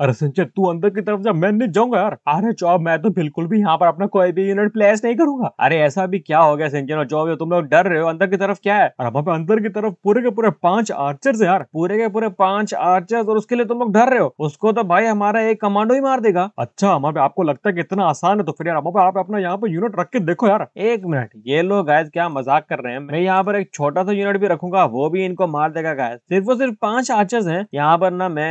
अरे संजय तू अंदर की तरफ जा मैं नहीं जाऊंगा यार अरे जॉब मैं तो बिल्कुल भी यहाँ पर अपना कोई भी यूनिट प्लेस नहीं करूंगा अरे ऐसा भी क्या हो गया संजय जॉब तुम लोग डर रहे हो अंदर की तरफ क्या है अरे बाबा अंदर की तरफ पूरे के पूरे पांच आर्चर्स यार पूरे के पूरे पांच आर्चर्स और उसके लिए तुम लोग डर रहे हो उसको तो भाई हमारा एक कमांडो ही मार देगा अच्छा हमारे पे आपको लगता है कि इतना आसान है तो फिर यार आप अपना यहाँ पर यूनिट रख के देखो यार एक मिनट ये लोग गायज क्या मजाक कर रहे हैं मैं यहाँ पर एक छोटा सा यूनिट भी रखूंगा वो भी इनको मार देगा गायज सिर्फ और सिर्फ पांच आर्चर्स है यहाँ पर ना मैं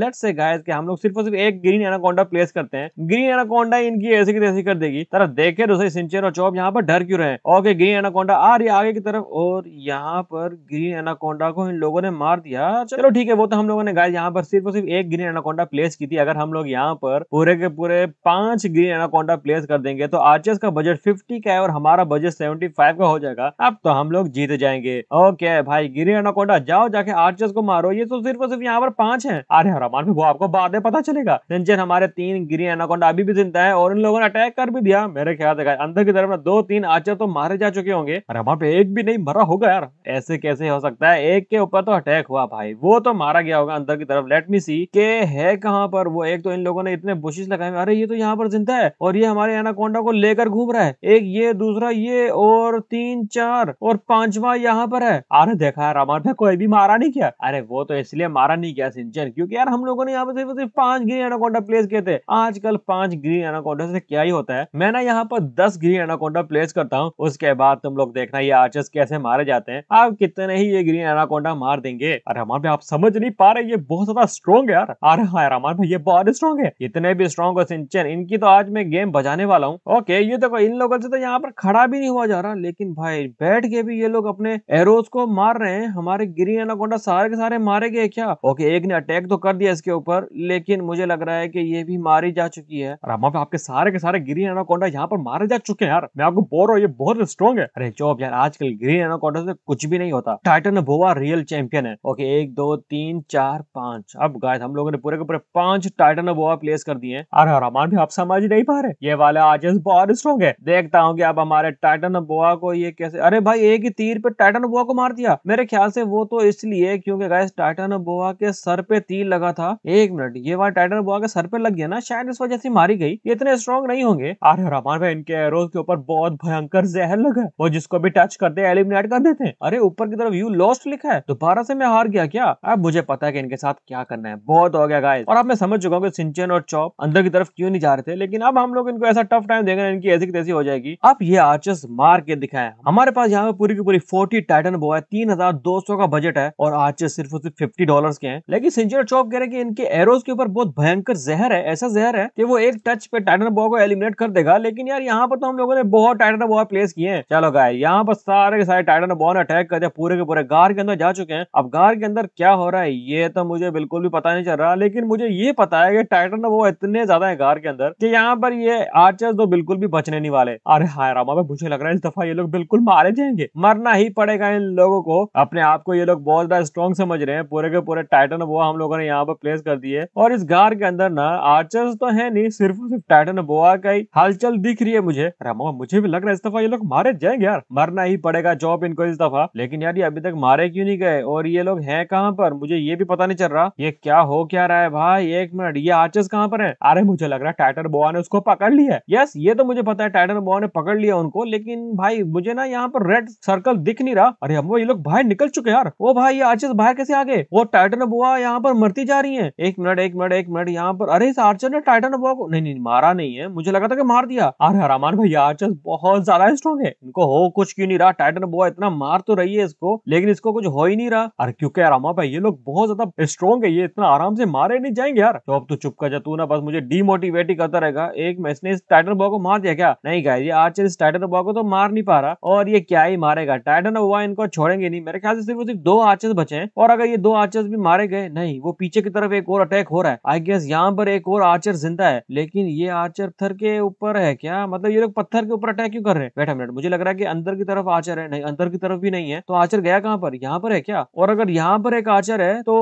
लेट से गायज के हम लोग सिर्फ और सिर्फ एक ग्रीन एनाकोंडा प्लेस करते हैं ग्रीन एनाकोंडा इनकी ऐसे की तैसे कर देगी तरफ देखे दोस्तों सिंचर और चौप यहाँ पर डर क्यों रहे ओके ग्रीन एनाकोंडा आ रही आगे की तरफ और यहाँ पर ग्रीन एनाकोंडा को इन लोगों ने मार दिया चलो ठीक है वो तो हम लोगों ने गाय यहाँ पर सिर्फ और सिर्फ एक ग्रीन एनाकोंडा प्लेस की थी अगर हम लोग यहाँ पर पूरे के पूरे पांच ग्रीन एनाकोंडा प्लेस कर देंगे तो आर्चर्स का बजट फिफ्टी का है और हमारा बजट सेवेंटी फाइव का हो जाएगा अब तो हम लोग जीत जाएंगे ओके भाई ग्रीन एनाकोंडा जाओ जाके आर्चर्स को मारो ये तो सिर्फ और सिर्फ यहाँ पर पांच है अरे हरामान वो आपको बार बाद में पता चलेगा रंजन हमारे तीन ग्रीन एनाकोंडा अभी भी जिंदा है और इन लोगों ने अटैक कर भी दिया मेरे ख्याल से अंदर की तरफ दो तीन आचर तो मारे जा चुके होंगे पर हमारे पे एक भी नहीं मरा होगा यार ऐसे कैसे हो सकता है एक के ऊपर तो अटैक हुआ भाई वो तो मारा गया होगा अंदर की तरफ लेट मी सी के है कहाँ पर वो एक तो इन लोगों ने इतने बुशिस लगाए अरे ये तो यहाँ पर जिंदा है और ये हमारे एनाकोंडा को लेकर घूम रहा है एक ये दूसरा ये और तीन चार और पांचवा यहाँ पर है अरे देखा यार हमारे कोई भी मारा नहीं किया अरे वो तो इसलिए मारा नहीं किया सिंचन क्योंकि यार हम लोगों ने यहाँ पर सिर्फ पांच ग्रीन एनाकोंडा प्लेस किए थे आजकल पांच ग्रीन एनाकोंडा से क्या ही होता है मैं ना यहाँ पर दस ग्रीन एनाकोंडा प्लेस करता हूँ उसके बाद तुम लोग देखना ये आर्चर्स कैसे मारे जाते हैं आप कितने ही ये ग्रीन एनाकोंडा मार देंगे अरे हमारे भाई आप समझ नहीं पा रहे ये बहुत ज्यादा स्ट्रॉन्ग है यार अरे हाँ यार हमारे भाई ये बहुत स्ट्रॉन्ग है इतने भी स्ट्रॉन्ग हो सिंचन इनकी तो आज मैं गेम बजाने वाला हूँ ओके ये देखो इन लोगों से तो यहाँ पर खड़ा भी नहीं हुआ जा रहा लेकिन भाई बैठ के भी ये लोग अपने एरोज को मार रहे हैं हमारे ग्रीन एनाकोंडा सारे के सारे मारे गए क्या ओके एक ने अटैक तो कर दिया इसके ऊपर लेकिन मुझे लग रहा है कि ये भी मारी जा चुकी है और हम आपके सारे के सारे ग्रीन एनाकोंडा यहाँ पर मारे जा चुके हैं यार मैं आपको बोल रहा हूँ ये बहुत स्ट्रॉन्ग है अरे चौब यार आजकल ग्रीन एनाकोंडा से कुछ भी नहीं होता टाइटन भोवा रियल चैंपियन है ओके एक दो तीन चार पांच अब गाय हम लोगों ने पूरे के पूरे पांच टाइटन भोवा प्लेस कर दिए अरे रामान भी आप समझ नहीं पा रहे ये वाले आज बहुत स्ट्रॉन्ग है देखता हूँ की अब हमारे टाइटन बोआ को ये कैसे अरे भाई एक ही तीर पे टाइटन बोआ को मार दिया मेरे ख्याल से वो तो इसलिए क्योंकि गाय टाइटन बोआ के सर पे तीर लगा था एक मिनट ये वहाँ टाइटन बुआ के सर पे लग गया ना शायद इस वजह से मारी गई ये इतने स्ट्रॉन्ग नहीं होंगे अरे रामान भाई इनके एरोज के ऊपर बहुत भयंकर जहर लगा है वो जिसको भी टच करते एलिमिनेट कर देते हैं अरे ऊपर की तरफ यू लॉस्ट लिखा है दोबारा से मैं हार गया क्या अब मुझे पता है कि इनके साथ क्या करना है बहुत हो गया गाय और अब मैं समझ चुका हूँ सिंचन और चौप अंदर की तरफ क्यों नहीं जा रहे थे लेकिन अब हम लोग इनको ऐसा टफ टाइम देंगे इनकी ऐसी तैसी हो जाएगी अब ये आर्चस मार के दिखाए हमारे पास यहाँ पे पूरी की पूरी फोर्टी टाइटन बो है तीन का बजट है और आर्चस सिर्फ और सिर्फ फिफ्टी डॉलर के हैं लेकिन सिंचन और चौप कह रहे हैं कि इनके एरो के ऊपर बहुत भयंकर जहर है ऐसा जहर है कि वो एक टच पे टाइटन बॉ को एलिमिनेट कर देगा लेकिन यार यहाँ पर तो हम लोगों ने बहुत टाइटन बॉ प्लेस किए हैं चलो गाय यहाँ पर सारे के सारे टाइटन बॉ ने अटैक कर दिया पूरे के पूरे गार के अंदर जा चुके हैं अब गार के अंदर क्या हो रहा है ये तो मुझे बिल्कुल भी पता नहीं चल रहा लेकिन मुझे ये पता है कि टाइटन वो इतने ज्यादा है गार के अंदर की यहाँ पर ये आर्चर्स तो बिल्कुल भी बचने नहीं वाले अरे हाय रामा भाई मुझे लग रहा है इस दफा ये लोग बिल्कुल मारे जाएंगे मरना ही पड़ेगा इन लोगों को अपने आप को ये लोग बहुत ज्यादा स्ट्रॉन्ग समझ रहे हैं पूरे के पूरे टाइटन वो हम लोगों ने यहाँ पर प्लेस कर दिए और इस गार के अंदर ना आर्चर्स तो है नहीं सिर्फ सिर्फ टाइटन बोआ का ही हलचल दिख रही है मुझे रामा मुझे भी लग रहा है इस दफा ये लोग मारे जाएंगे यार मरना ही पड़ेगा जॉब इनको इस दफा लेकिन यार ये अभी तक मारे क्यों नहीं गए और ये लोग है कहाँ पर मुझे ये भी पता नहीं चल रहा ये क्या हो क्या रहा है भाई एक मिनट ये आर्चर्स कहाँ पर है अरे मुझे लग रहा है टाइटन बोआ ने उसको पकड़ लिया है यस ये तो मुझे पता है टाइटन बोआ ने पकड़ लिया उनको लेकिन भाई मुझे ना यहाँ पर रेड सर्कल दिख नहीं रहा अरे हम ये लोग बाहर निकल चुके यार वो भाई ये आर्चर्स बाहर कैसे आ गए वो टाइटन बोआ यहाँ पर मरती जा रही है एक मिनट मिनट एक मिनट एक मिनट यहाँ पर अरे इस आर्चर ने टाइटन अबुआ को नहीं नहीं मारा नहीं है मुझे लगा था कि मार दिया अरे हरामान भाई आर्चर बहुत ज्यादा स्ट्रॉन्ग है इनको हो कुछ क्यों नहीं रहा टाइटन अबुआ इतना मार तो रही है इसको लेकिन इसको कुछ हो ही नहीं रहा अरे क्योंकि हरामा भाई ये लोग बहुत ज्यादा स्ट्रॉन्ग है ये इतना आराम से मारे नहीं जाएंगे यार तो अब तो चुप कर जा तू ना बस मुझे डिमोटिवेट ही करता रहेगा एक मैच ने इस टाइटन अबुआ को मार दिया क्या नहीं गाय ये आर्चर इस टाइटन अबुआ को तो मार नहीं पा रहा और ये क्या ही मारेगा टाइटन अबुआ इनको छोड़ेंगे नहीं मेरे ख्याल से सिर्फ सिर्फ दो आर्चर्स बचे हैं और अगर ये दो आर्चर्स भी मारे गए नहीं वो पीछे की तरफ एक और अटैक अटैक हो रहा है आई गेस यहाँ पर एक और आर्चर जिंदा है लेकिन ये आर्चर पत्थर के ऊपर है क्या मतलब ये लोग पत्थर के ऊपर अटैक क्यों कर रहे हैं बैठा मिनट मुझे लग रहा है कि अंदर की तरफ आचर है नहीं अंदर की तरफ भी नहीं है तो आचर गया कहाँ पर यहाँ पर है क्या और अगर यहाँ पर एक आचर है तो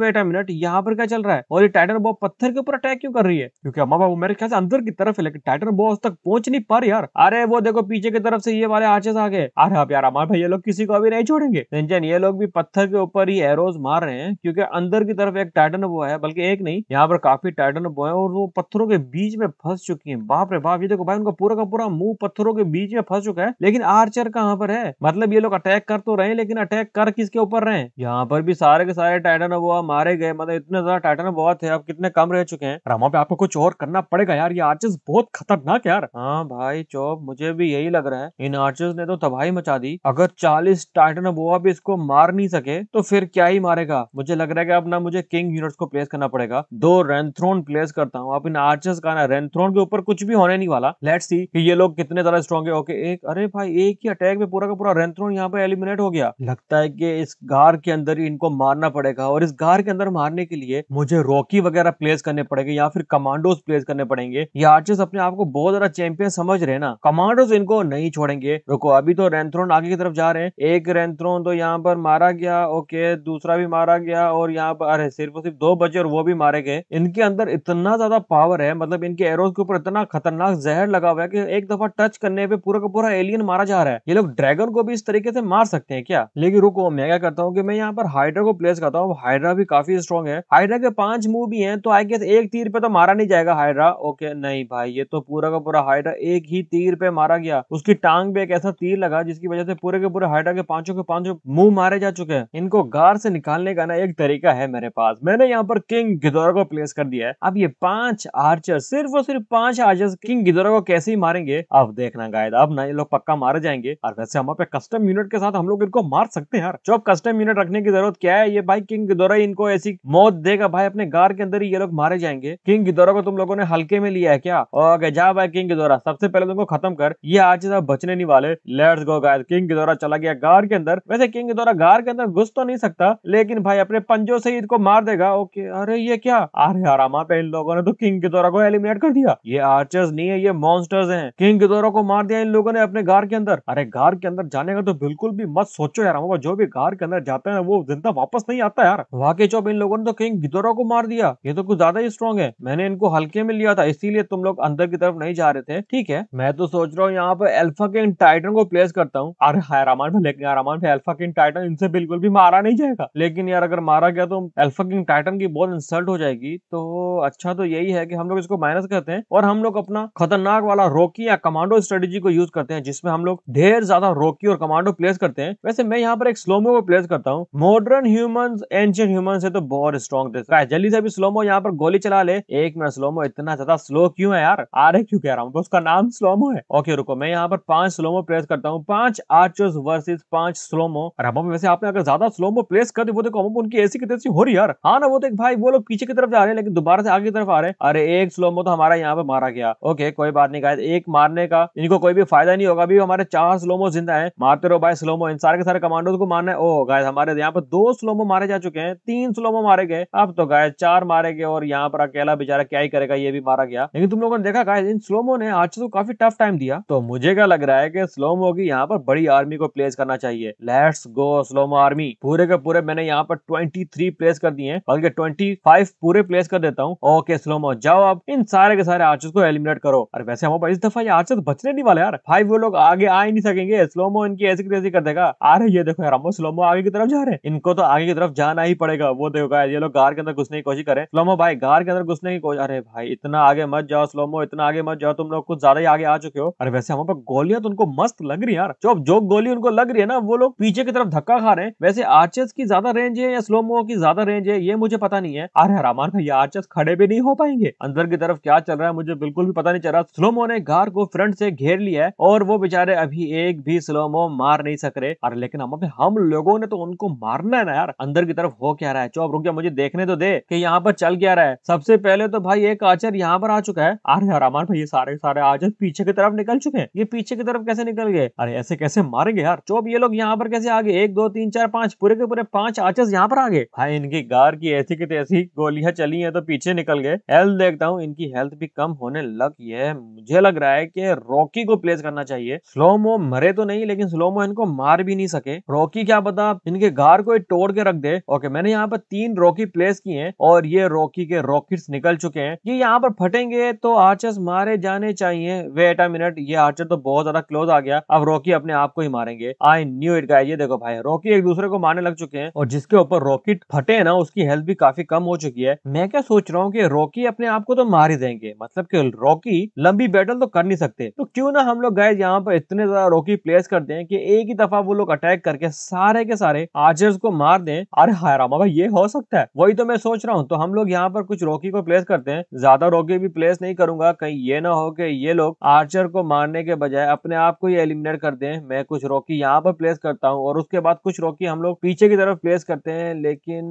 वेट मिनट यहाँ पर क्या चल रहा है और ये टाइटन बॉब पत्थर के ऊपर अटैक क्यों कर रही है क्योंकि अम्मा बाबू मेरे ख्याल से अंदर की तरफ है लेकिन टाइटन बॉस तक पहुंच नहीं पा रही यार अरे वो देखो पीछे की तरफ से ये वाले आर्चेस आ गए अरे आप यार हमारे भाई ये लोग किसी को अभी नहीं छोड़ेंगे ये लोग भी पत्थर के ऊपर ही एरोज मार रहे हैं क्योंकि अंदर की तरफ एक टाइटन वो है बल्कि बल्कि एक नहीं यहाँ पर काफी टाइटन बॉय और वो पत्थरों के बीच में फंस चुकी है बाप रे बाप ये देखो भाई उनका पूरा का पूरा मुंह पत्थरों के बीच में फंस चुका है लेकिन आर्चर कहाँ पर है मतलब ये लोग अटैक कर तो रहे लेकिन अटैक कर किसके ऊपर रहे यहाँ पर भी सारे के सारे टाइटन बोआ मारे गए मतलब इतने ज्यादा टाइटन बहुत थे अब कितने कम रह चुके हैं रामा पे आपको कुछ और करना पड़ेगा यार ये आर्चर्स बहुत खतरनाक यार हाँ भाई चौब मुझे भी यही लग रहा है इन आर्चर्स ने तो तबाही मचा दी अगर चालीस टाइटन बोआ भी इसको मार नहीं सके तो फिर क्या ही मारेगा मुझे लग रहा है कि अब ना मुझे किंग यूनिट्स को प्लेस करना करना पड़ेगा दो रेंथ्रोन प्लेस करता हूँ आप इन आर्चर्स का ना रेंथ्रोन के ऊपर कुछ भी होने नहीं वाला लेट सी कि ये लोग कितने ज्यादा स्ट्रॉन्ग है ओके एक अरे भाई एक ही अटैक में पूरा का पूरा रेंथ्रोन यहाँ पे एलिमिनेट हो गया लगता है की इस घर के अंदर ही इनको मारना पड़ेगा और इस घर के अंदर मारने के लिए मुझे रॉकी वगैरह प्लेस करने पड़ेगा या फिर कमांडोज प्लेस करने पड़ेंगे ये आर्चर्स अपने आप को बहुत ज्यादा चैंपियन समझ रहे ना कमांडोज इनको नहीं छोड़ेंगे रुको अभी तो रेंथ्रोन आगे की तरफ जा रहे हैं एक रेंथ्रोन तो यहाँ पर मारा गया ओके दूसरा भी मारा गया और यहाँ पर अरे सिर्फ सिर्फ दो बजे और वो भी मारे गए इनके अंदर इतना ज्यादा पावर है मतलब इनके एरोज के ऊपर इतना खतरनाक जहर लगा हुआ है कि एक दफा टच करने पे पूरा का पूरा एलियन मारा जा रहा है ये लोग ड्रैगन को भी इस तरीके से मार सकते हैं क्या लेकिन रुको मैं क्या करता हूँ की मैं यहाँ पर हाइड्रा को प्लेस करता हूँ हाइड्रा भी काफी स्ट्रॉन्ग है हाइड्रा के पांच मूव भी है तो आई गेस एक तीर पे तो मारा नहीं जाएगा हाइड्रा ओके नहीं भाई ये तो पूरा का पूरा हाइड्रा एक ही तीर पे मारा गया उसकी टांग पे एक ऐसा तीर लगा जिसकी वजह से पूरे के पूरे हाइड्रा के पांचों के पांचों मुंह मारे जा चुके हैं इनको गार से निकालने का ना एक तरीका है मेरे पास मैंने यहाँ पर किंग किंग गिदोरा को प्लेस कर दिया है अब ये पांच आर्चर सिर्फ और सिर्फ पांच आर्चर किंग गिदोरा को कैसे ही मारेंगे अब देखना गायद अब ना ये लोग पक्का मारे जाएंगे और वैसे हमारे कस्टम यूनिट के साथ हम लोग इनको मार सकते हैं यार जो कस्टम यूनिट रखने की जरूरत क्या है ये भाई किंग गिदोरा इनको ऐसी मौत देगा भाई अपने गार के अंदर ही ये लोग मारे जाएंगे किंग गिदोरा को तुम लोगों ने हल्के में लिया है क्या और जा भाई किंग गिदोरा सबसे पहले तुमको खत्म कर ये आर्चर अब बचने नहीं वाले लेट्स गो गायद किंग गिदोरा चला गया गार के अंदर वैसे किंग गिदोरा गार के अंदर घुस तो नहीं सकता लेकिन भाई अपने पंजों से ही इनको मार देगा ओके अरे ये क्या अरे हरामा पे इन लोगों ने तो किंग किदोरा को एलिमिनेट कर दिया ये आर्चर्स नहीं है ये मॉन्स्टर्स हैं किंग किदोरा को मार दिया इन लोगों ने अपने घर के अंदर अरे घर के अंदर जाने का तो बिल्कुल भी मत सोचो यार हमारा जो भी घर के अंदर जाता है वो जिंदा वापस नहीं आता यार वाकई चौप इन लोगों ने तो किंग गिदोरा को मार दिया ये तो कुछ ज्यादा ही स्ट्रॉन्ग है मैंने इनको हल्के में लिया था इसीलिए तुम लोग अंदर की तरफ नहीं जा रहे थे ठीक है मैं तो सोच रहा हूँ यहाँ पर एल्फा किंग टाइटन को प्लेस करता हूँ अरे हैरामान हाँ भाई लेकिन हैरामान भाई एल्फा किंग टाइटन इनसे बिल्कुल भी मारा नहीं जाएगा लेकिन यार अगर मारा गया तो एल्फा किंग टाइटन की बहुत इंसल्ट हो जाएगी तो अच्छा तो यही है कि हम लोग इसको माइनस करते हैं और हम लोग अपना खतरनाक वाला रोकी या कमांडो स्ट्रेटेजी को यूज करते हैं जिसमें हम लोग ढेर ज्यादा रोकी और कमांडो प्लेस करते हैं वैसे मैं यहाँ पर एक स्लोमो को प्लेस करता हूँ मॉडर्न ह्यूमन एंशियन ह्यूमन से तो बहुत स्ट्रॉन्ग थे जल्दी से अभी स्लोमो यहाँ पर गोली चला ले एक मिनट स्लोमो इतना ज्यादा स्लो क्यों है यार आ रहे क्यों कह रहा हूँ तो उसका नाम स्लोमो है ओके रुको मैं यहाँ पर पांच स्लोमो प्लेस करता हूँ पांच आर्चर्स वर्सेस पांच स्लोमो और वैसे आपने अगर ज्यादा स्लोमो प्लेस कर दी वो देखो उनकी ऐसी की हो रही यार हाँ ना वो देख भाई वो वो लोग पीछे की तरफ जा रहे हैं लेकिन दोबारा से आगे की तरफ आ रहे हैं अरे एक स्लोमो तो हमारा यहाँ पे मारा गया ओके कोई बात नहीं गाइस एक मारने का इनको कोई भी फायदा नहीं होगा अभी हमारे चार स्लोमो जिंदा है मारते रहो भाई स्लोमो इन सारे के सारे कमांडो को मारना है ओ oh, गाइस हमारे यहाँ पर दो स्लोमो मारे जा चुके हैं तीन स्लोमो मारे गए अब तो गाय चार मारे गए और यहाँ पर अकेला बेचारा क्या ही करेगा ये भी मारा गया लेकिन तुम लोगों ने देखा गाइस इन स्लोमो ने आज तो काफी टफ टाइम दिया तो मुझे क्या लग रहा है कि स्लोमो की यहाँ पर बड़ी आर्मी को प्लेस करना चाहिए लेट्स गो स्लोमो आर्मी पूरे के पूरे मैंने यहाँ पर 23 प्लेस कर दिए हैं बल्कि 20 फाइव पूरे प्लेस कर देता हूँ ओके स्लोमो जाओ आप इन सारे के सारे आर्चर्स को एलिमिनेट करो और वैसे हमारे इस दफा ये आर्चर्स बचने नहीं वाले यार फाइव वो लोग आगे आ ही नहीं सकेंगे स्लोमो इनकी ऐसी क्रेसी कर देगा आ रहे ये देखो यार हम स्लोमो आगे की तरफ जा रहे हैं इनको तो आगे की तरफ जाना ही पड़ेगा वो देखो ये लोग गार के अंदर घुसने की कोशिश करें स्लोमो भाई गार के अंदर घुसने की कोशिश अरे भाई इतना आगे मत जाओ स्लोमो इतना आगे मत जाओ तुम लोग कुछ ज्यादा ही आगे आ चुके हो अरे वैसे हमारे गोलियां तो उनको मस्त लग रही है यार जो जो गोली उनको लग रही है ना वो लोग पीछे की तरफ धक्का खा रहे हैं वैसे आर्चर्स की ज्यादा रेंज है या स्लोमो की ज्यादा रेंज है ये मुझे पता नहीं है हैं अरे भाई भैया आर्चर्स खड़े भी नहीं हो पाएंगे अंदर की तरफ क्या चल रहा है मुझे बिल्कुल भी पता नहीं चल रहा स्लोमो ने घर को फ्रंट से घेर लिया है और वो बेचारे अभी एक भी स्लोमो मार नहीं सक रहे अरे लेकिन हम हम लोगों ने तो उनको मारना है ना यार अंदर की तरफ हो क्या रहा है चौब रुक गया मुझे देखने तो दे कि यहाँ पर चल क्या रहा है सबसे पहले तो भाई एक आचर यहाँ पर आ चुका है अरे भाई भैया सारे सारे आचर पीछे की तरफ निकल चुके हैं ये पीछे की तरफ कैसे निकल गए अरे ऐसे कैसे मारेंगे यार चौब ये लोग यहाँ पर कैसे आगे एक दो तीन चार पांच पूरे के पूरे पांच आचर यहाँ पर आ गए भाई इनकी गार की ऐसी की थी गोलियां चली हैं तो पीछे निकल गए हेल्थ देखता हूँ इनकी हेल्थ भी कम होने लगी है मुझे लग रहा है कि रॉकी को प्लेस करना चाहिए स्लोमो मरे तो नहीं लेकिन स्लोमो इनको मार भी नहीं सके रॉकी क्या पता इनके घर को तोड़ के रख दे ओके मैंने यहाँ पर तीन रॉकी प्लेस किए हैं और ये रॉकी के रॉकेट्स निकल चुके हैं ये यहाँ पर फटेंगे तो आर्चर्स मारे जाने चाहिए वेट अ मिनट ये आर्चर तो बहुत ज्यादा क्लोज आ गया अब रॉकी अपने आप को ही मारेंगे आई न्यू इट गाइस ये देखो भाई रॉकी एक दूसरे को मारने लग चुके हैं और जिसके ऊपर रॉकेट फटे ना उसकी हेल्थ भी काफी कम हो चुकी है मैं क्या सोच रहा हूँ कि रॉकी अपने आप को तो मार ही देंगे मतलब कि रॉकी लंबी बैटल तो कर नहीं सकते तो क्यों ना हम लोग गए यहाँ पर इतने ज्यादा रॉकी प्लेस करते हैं कि एक ही दफा वो लोग अटैक करके सारे के सारे आर्चर्स को मार दें अरे हायरामा भाई ये हो सकता है वही तो मैं सोच रहा हूँ तो हम लोग यहाँ पर कुछ रॉकी को प्लेस करते हैं ज्यादा रॉकी भी प्लेस नहीं करूंगा कहीं ये ना हो कि ये लोग आर्चर को मारने के बजाय अपने आप को ही एलिमिनेट कर दें मैं कुछ रॉकी यहाँ पर प्लेस करता हूँ और उसके बाद कुछ रॉकी हम लोग पीछे की तरफ प्लेस करते हैं लेकिन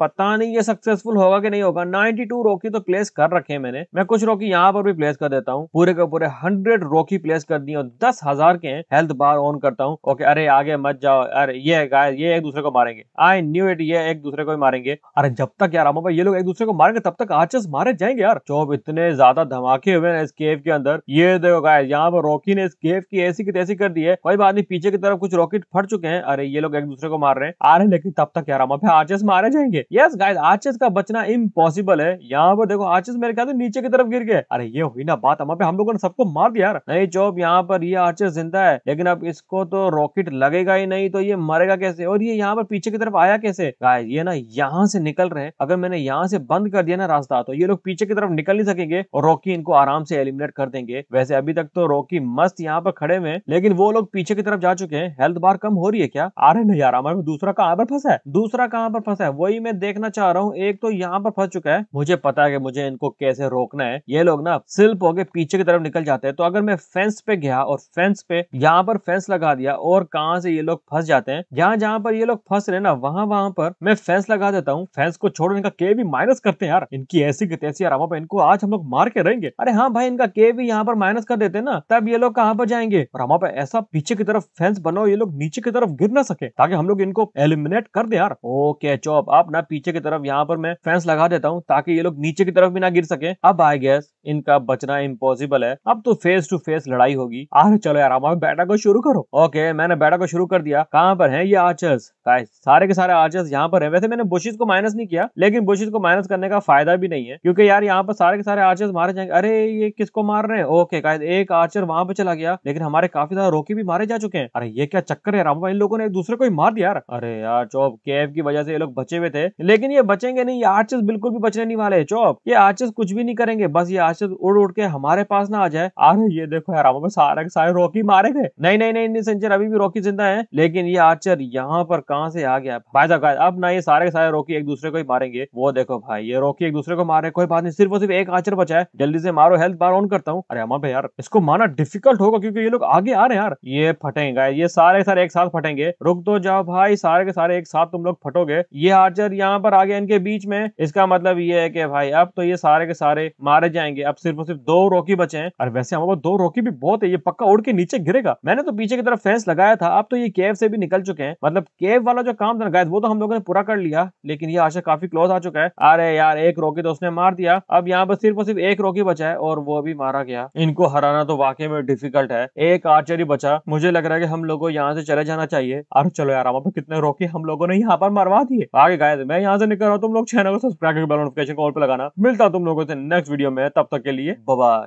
पता नहीं ये सकता सक्सेसफुल होगा कि नहीं होगा 92 रोकी तो प्लेस कर रखे मैंने मैं कुछ रोकी यहाँ पर भी प्लेस कर देता हूँ पूरे के पूरे 100 रोकी प्लेस कर दी और दस हजार के हेल्थ बार ऑन करता हूँ ओके अरे आगे मत जाओ अरे ये गाय ये एक दूसरे को मारेंगे आई न्यू इट ये एक दूसरे को ही मारेंगे अरे जब तक यार अमो भाई ये लोग एक दूसरे को मारेंगे तब तक आचस मारे जाएंगे यार जो इतने ज्यादा धमाके हुए हैं इस केव के अंदर ये देखो गाय यहाँ पर रॉकी ने इस केव की ऐसी की तैसी कर दी है कोई बात नहीं पीछे की तरफ कुछ रॉकेट फट चुके हैं अरे ये लोग एक दूसरे को मार रहे हैं आ रहे लेकिन तब तक यार भाई आचस मारे जाएंगे यस गाय आज आर्चेस का बचना इम्पॉसिबल है यहाँ पर देखो आर्चेस मेरे ख्याल से नीचे की तरफ गिर गए अरे ये हुई ना बात हमारे पे हम लोगों ने सबको मार दिया यार नहीं चौब यहाँ पर ये आर्चेस जिंदा है लेकिन अब इसको तो रॉकेट लगेगा ही नहीं तो ये मरेगा कैसे और ये यहाँ पर पीछे की तरफ आया कैसे ये ना यहाँ से निकल रहे अगर मैंने यहाँ से बंद कर दिया ना रास्ता तो ये लोग पीछे की तरफ निकल नहीं सकेंगे और रॉकी इनको आराम से एलिमिनेट कर देंगे वैसे अभी तक तो रॉकी मस्त यहाँ पर खड़े हुए लेकिन वो लोग पीछे की तरफ जा चुके हैं हेल्थ बार कम हो रही है क्या अरे नहीं यार हमारे दूसरा कहाँ पर फंसा है दूसरा कहाँ पर फंसा है वही मैं देखना चाह रहा हूँ हूँ एक तो यहाँ पर फंस चुका है मुझे पता है कि मुझे इनको कैसे रोकना है ये लोग ना सिल्प होके पीछे की तरफ निकल जाते हैं तो अगर मैं फेंस पे गया और फेंस पे यहाँ पर फेंस लगा दिया और कहाँ से ये लोग फंस जाते हैं जहाँ जहाँ पर ये लोग फंस रहे ना वहाँ वहाँ पर मैं फेंस लगा देता हूँ फेंस को छोड़ने का के भी माइनस करते हैं यार इनकी ऐसी की तैसी आराम पर इनको आज हम लोग मार के रहेंगे अरे हाँ भाई इनका के भी यहाँ पर माइनस कर देते ना तब ये लोग कहाँ पर जाएंगे और हम पर ऐसा पीछे की तरफ फेंस बनाओ ये लोग नीचे की तरफ गिर ना सके ताकि हम लोग इनको एलिमिनेट कर दे यार ओके चौप आप ना पीछे की तरफ यहाँ यहाँ पर मैं फैंस लगा देता हूँ ताकि ये लोग नीचे की तरफ भी ना गिर सके अब आई गैस इनका बचना इम्पोसिबल है अब तो फेस टू फेस लड़ाई होगी आर चलो यार हमारे बैटा को शुरू करो ओके मैंने बैटा को शुरू कर दिया कहाँ पर है ये आर्चर्स सारे के सारे आर्चर्स यहाँ पर है वैसे मैंने बुशिस को माइनस नहीं किया लेकिन बुशिस को माइनस करने का फायदा भी नहीं है क्योंकि यार यहाँ पर सारे के सारे आर्चर्स मारे जाएंगे अरे ये किसको मार रहे हैं ओके गाइस एक आर्चर वहां पे चला गया लेकिन हमारे काफी सारे रोकी भी मारे जा चुके हैं अरे ये क्या चक्कर है रामा इन लोगों ने एक दूसरे को ही मार दिया यार अरे यार चौब केव की वजह से ये लोग बचे हुए थे लेकिन ये बचेंगे करेंगे नहीं ये आर्चेस बिल्कुल भी बचने नहीं वाले चौप ये आर्चेस कुछ भी नहीं करेंगे बस ये आर्चेस उड़ उड़ के हमारे पास ना आ जाए अरे ये देखो यार हमें सारे सारे रॉकी मारे गए नहीं नहीं नहीं इंडियन सेंचर अभी भी रॉकी जिंदा है लेकिन ये आर्चर यहाँ पर कहाँ से आ गया भाई साहब अब ना ये सारे सारे रॉकी एक दूसरे को ही मारेंगे वो देखो भाई ये रॉकी एक दूसरे को मारे कोई बात नहीं सिर्फ सिर्फ एक आर्चर बचा है जल्दी से मारो हेल्थ बार ऑन करता हूँ अरे अमा भाई यार इसको मारना डिफिकल्ट होगा क्योंकि ये लोग आगे आ रहे हैं यार ये फटेंगे ये सारे सारे एक साथ फटेंगे रुक तो जाओ भाई सारे के सारे एक साथ तुम लोग फटोगे ये आर्चर यहाँ पर आगे इनके बीच में इसका मतलब ये है कि भाई अब तो ये सारे के सारे मारे जाएंगे अब सिर्फ और सिर्फ दो रॉकी बचे हैं और वैसे हमारे दो रॉकी भी बहुत है ये पक्का उड़ के नीचे गिरेगा मैंने तो पीछे की तरफ फेंस लगाया था अब तो ये केव से भी निकल चुके हैं मतलब केव वाला जो काम था गायद वो तो हम लोगों ने पूरा कर लिया लेकिन ये आशा काफी क्लोज आ चुका है अरे यार एक रॉकी तो उसने मार दिया अब यहाँ पर सिर्फ और सिर्फ एक रॉकी बचा है और वो भी मारा गया इनको हराना तो वाकई में डिफिकल्ट है एक आर्चरी बचा मुझे लग रहा है कि हम लोगों को यहाँ से चले जाना चाहिए अरे चलो यार पर कितने रोकी हम लोगों ने यहाँ पर मरवा दिए आगे गायद मैं यहाँ से निकल रहा हूँ तुम लोग चैनल को सब्सक्राइब करके बेल नोटिफिकेशन को ऑल पे लगाना मिलता तुम लोगों से नेक्स्ट वीडियो में तब तक के लिए बाय